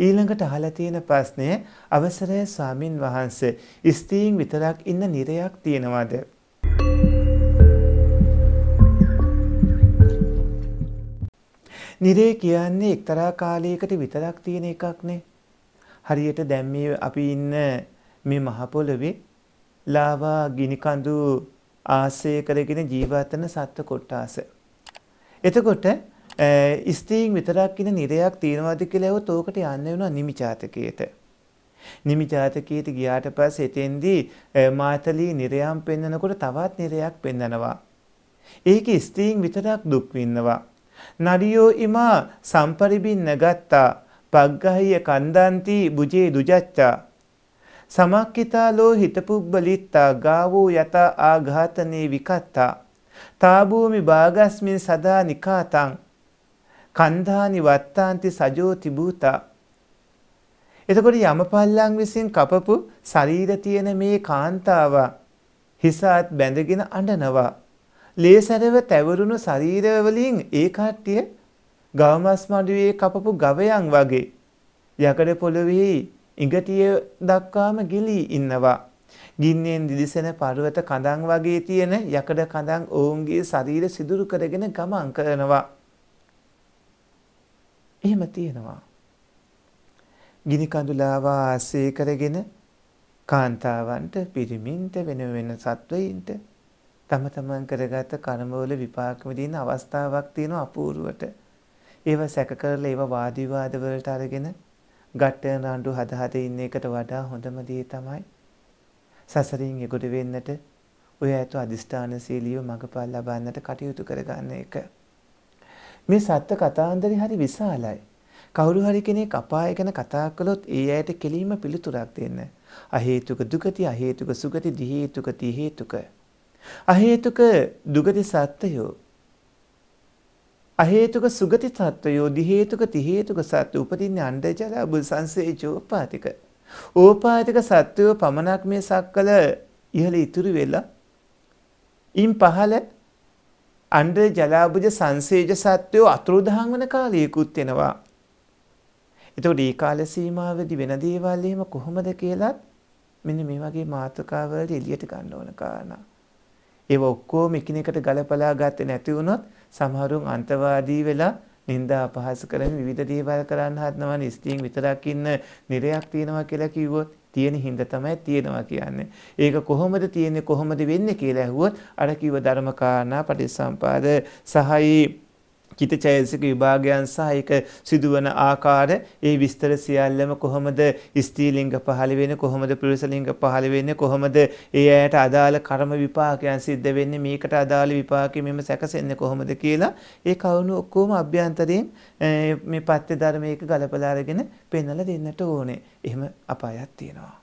ඊළඟට අහලා තියෙන ප්‍රශ්නය අවසරය ස්වාමින් වහන්සේ ස්ත්‍රීන් විතරක් ඉන්න නිරයක් තියෙනවද? නිරේ කියන්නේ එක්තරා කාලයකට විතරක් තියෙන එකක් නේ. හරියට දැන් මේ අපි ඉන්න මේ මහ පොළවේ ලාවා ගිනි කඳු ආශ්‍රය කරගෙන ජීවත් වෙන සත්ත්ව කොටාස. එතකොට ස්ත්‍රීන් විතරක් ඉන්න නිරයක් තියෙනවාද කියලා ඇහුවොත් ඕකට යන්න වෙනවා නිමිජාතකයට. නිමිජාතකයට ගියාට පස්සේ එතෙන්දී මාතලී නිරයම් පෙන්නකොට තවත් නිරයක් පෙන්නනවා. ඒක ස්ත්‍රීන් විතරක් දුක් විඳිනවා. නරියෝ ඉමා සම්පරිබින්න ගත්තා. පග්ගහිය කන්දන්ති බුජේ දුජච්චා. සමක්කිතාලෝ හිතපුබ්බලිත්තා ගාවෝ යතා ආඝාතනේ විකත්තා. තාබූමි භාගස්මින් සදා නිකාතං කන්ධානි වත්තාන්ති සජෝති භූතා එතකොට යමපල්ලන් විසින් කපපු ශරීර තියෙන මේ කාන්තාව හිසත් බැඳගෙන අඬනවා. ලේසරව තැවරුණු ශරීර වලින් ඒ කට්ටිය ගවමස් මඩුවේ කපපු ගවයන් වගේ යකඩ පොළවේ ඉඟටිය දක්වාම ගිලී ඉන්නවා. ගින්නෙන් දිලිසෙන පර්වත කඳන් වගේ තියෙන යකඩ කඳන් ඔවුන්ගේ ශරීර සිදුරු කරගෙන ගමන් කරනවා. එහෙම තියෙනවා. ගිනි කඳුලාව ආශ්‍රය කරගෙන කාන්තාවන්ට පිරිමින්ට වෙන වෙන සත්වයින්ට තම තමන් කරගත කර්මවල විපාක විඳින අවස්ථාවක් තියෙන අපූර්වට. ඒව සැක කරලා ඒව වාදි වාද වලට අරගෙන ගැටන රණ්ඩු හද හද ඉන්න එකට වඩා හොඳම දේ තමයි සසරින් එගොඩ වෙන්නට ඔය ඇතු අධිෂ්ඨානශීලීව මඟපල් ලබන්නට කටයුතු කරගන්න එක. මේ සත්‍ය කතාන්දරේ හරි විශාලයි. කවුරු හරි කෙනෙක් අපාය ගැන කතා කළොත් ඒ අයට කෙලින්ම පිළිතුරක් දෙන්න. අහේතුක දුගති අහේතුක සුගති දිහේතුක තිහේතුක. අහේතුක දුගති සත්‍යයෝ අහේතුක සුගති සත්වයෝ දිහේතුක තිහේතුක සත්ව උපතින්නේ අණ්ඩජල බුල් සංසේජෝ පාතික. ඕපාතික සත්වයෝ පමණක් මේ සක්කල ඉහළ ඉතුරු වෙලා ඉන් පහළ අණ්ඩ ජලාබුජ සංසේජ සත්වයෝ අතුරුදහන් වන කාලයකුත් වෙනවා. එතකොට ඒ කාල සීමාවේදී වෙන දේවල් එහෙම කොහොමද කියලත් මෙන්න මේ වගේ මාතෘකාවලට එළියට ගන්න ඕන කාරණා. ඒව ඔක්කොම එකිනෙකට ගලපලා ගත්තේ නැති වුණොත් සමහරුන් අන්තවාදී වෙලා නින්දා අපහාස කරමින් විවිධ දේවල් කරන්න හදනවා ස්ත්‍රීන් විතරක් ඉන්න නිරයක් තියෙනවා කියලා කිව්වොත් තියෙන හින්දා තමයි තියෙනවා කියන්නේ. ඒක කොහොමද තියෙන්නේ කොහොමද වෙන්නේ කියලා ඇහුවොත් අර කිව්ව ධර්මකාරණා පටිසම්පාද සහයි චිතචෛතසික විභාගයන් සහ ඒක සිදුවන ආකාර ඒ විස්තර සියල්ලම කොහොමද ස්ත්‍රීලිංග පහළ වෙන්නේ කොහොමද පුරුෂලිංග පහළ වෙන්නේ කොහොමද ඒ ඇයට අදාළ කර්ම විපාකයන් සිද්ධ වෙන්නේ මේකට අදාළ විපාකෙ මෙම සැකසෙන්නේ කොහොමද කියලා ඒ කවුණු ඔක්කොම අභ්‍යන්තරයෙන් මේ පත්‍ය ධර්මයක ගලපලා අරගෙන පෙන්වලා දෙන්නට ඕනේ. එහෙම අපායක් තියෙනවා.